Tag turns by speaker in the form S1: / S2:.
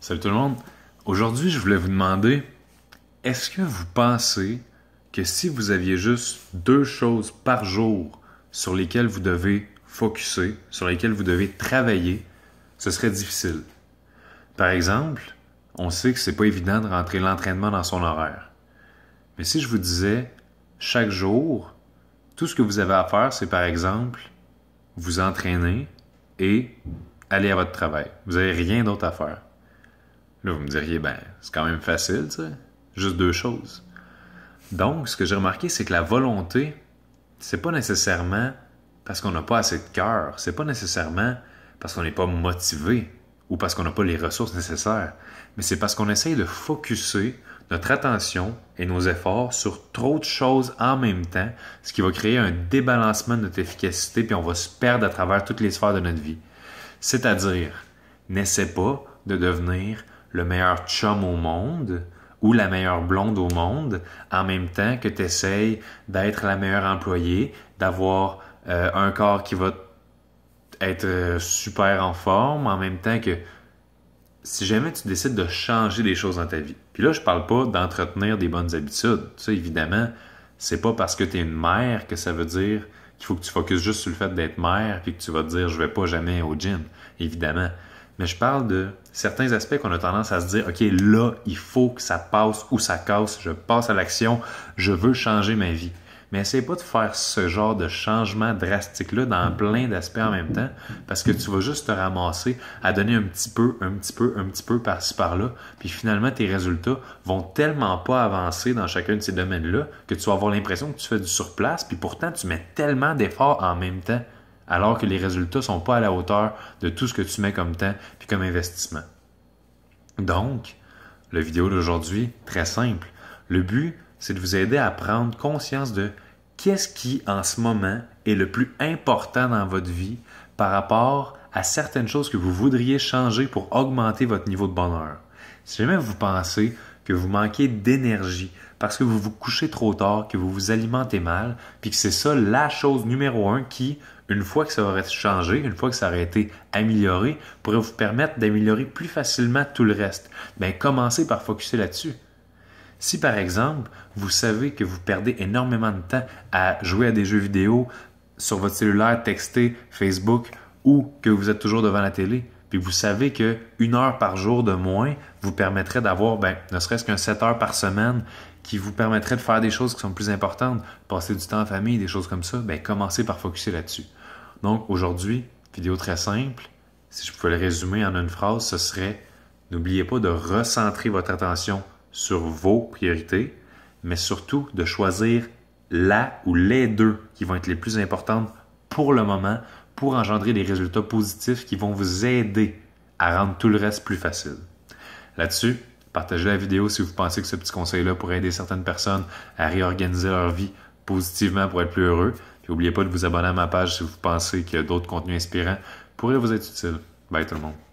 S1: Salut tout le monde. Aujourd'hui, je voulais vous demander est-ce que vous pensez que si vous aviez juste deux choses par jour sur lesquelles vous devez focuser, sur lesquelles vous devez travailler, ce serait difficile Par exemple, on sait que c'est pas évident de rentrer l'entraînement dans son horaire. Mais si je vous disais chaque jour, tout ce que vous avez à faire, c'est par exemple vous entraîner et aller à votre travail. Vous n'avez rien d'autre à faire. Là, vous me diriez, ben, c'est quand même facile, tu sais. Juste deux choses. Donc, ce que j'ai remarqué, c'est que la volonté, c'est pas nécessairement parce qu'on n'a pas assez de cœur, c'est pas nécessairement parce qu'on n'est pas motivé ou parce qu'on n'a pas les ressources nécessaires, mais c'est parce qu'on essaye de focuser notre attention et nos efforts sur trop de choses en même temps, ce qui va créer un débalancement de notre efficacité, puis on va se perdre à travers toutes les sphères de notre vie. C'est-à-dire, n'essaie pas de devenir le meilleur chum au monde ou la meilleure blonde au monde, en même temps que tu essayes d'être la meilleure employée, d'avoir euh, un corps qui va être euh, super en forme, en même temps que si jamais tu décides de changer des choses dans ta vie. Puis là, je parle pas d'entretenir des bonnes habitudes. Ça, évidemment, c'est pas parce que tu es une mère que ça veut dire qu'il faut que tu focuses juste sur le fait d'être mère puis que tu vas te dire je vais pas jamais au gym, évidemment mais je parle de certains aspects qu'on a tendance à se dire, OK, là, il faut que ça passe ou ça casse, je passe à l'action, je veux changer ma vie. Mais essaye pas de faire ce genre de changement drastique-là dans mm. plein d'aspects en même temps, parce que tu vas juste te ramasser à donner un petit peu, un petit peu, un petit peu par-ci par-là, puis finalement tes résultats vont tellement pas avancer dans chacun de ces domaines-là que tu vas avoir l'impression que tu fais du surplace, puis pourtant tu mets tellement d'efforts en même temps alors que les résultats ne sont pas à la hauteur de tout ce que tu mets comme temps puis comme investissement. Donc, la vidéo d'aujourd'hui, très simple. Le but, c'est de vous aider à prendre conscience de qu'est-ce qui, en ce moment, est le plus important dans votre vie par rapport à certaines choses que vous voudriez changer pour augmenter votre niveau de bonheur. Si jamais vous pensez que vous manquez d'énergie parce que vous vous couchez trop tard, que vous vous alimentez mal, puis que c'est ça la chose numéro un qui une fois que ça aurait changé, une fois que ça aurait été amélioré, pourrait vous permettre d'améliorer plus facilement tout le reste. Bien, commencez par focuser là-dessus. Si par exemple, vous savez que vous perdez énormément de temps à jouer à des jeux vidéo sur votre cellulaire, texter, Facebook, ou que vous êtes toujours devant la télé, puis vous savez que une heure par jour de moins vous permettrait d'avoir, ben, ne serait-ce qu'un 7 heures par semaine qui vous permettrait de faire des choses qui sont plus importantes, passer du temps en famille, des choses comme ça, ben commencez par focuser là-dessus. Donc aujourd'hui, vidéo très simple, si je pouvais le résumer en une phrase, ce serait n'oubliez pas de recentrer votre attention sur vos priorités, mais surtout de choisir la ou les deux qui vont être les plus importantes pour le moment pour engendrer des résultats positifs qui vont vous aider à rendre tout le reste plus facile. Là-dessus, Partagez la vidéo si vous pensez que ce petit conseil-là pourrait aider certaines personnes à réorganiser leur vie positivement pour être plus heureux. Puis n'oubliez pas de vous abonner à ma page si vous pensez qu'il y a d'autres contenus inspirants pourraient vous être utiles. Bye tout le monde.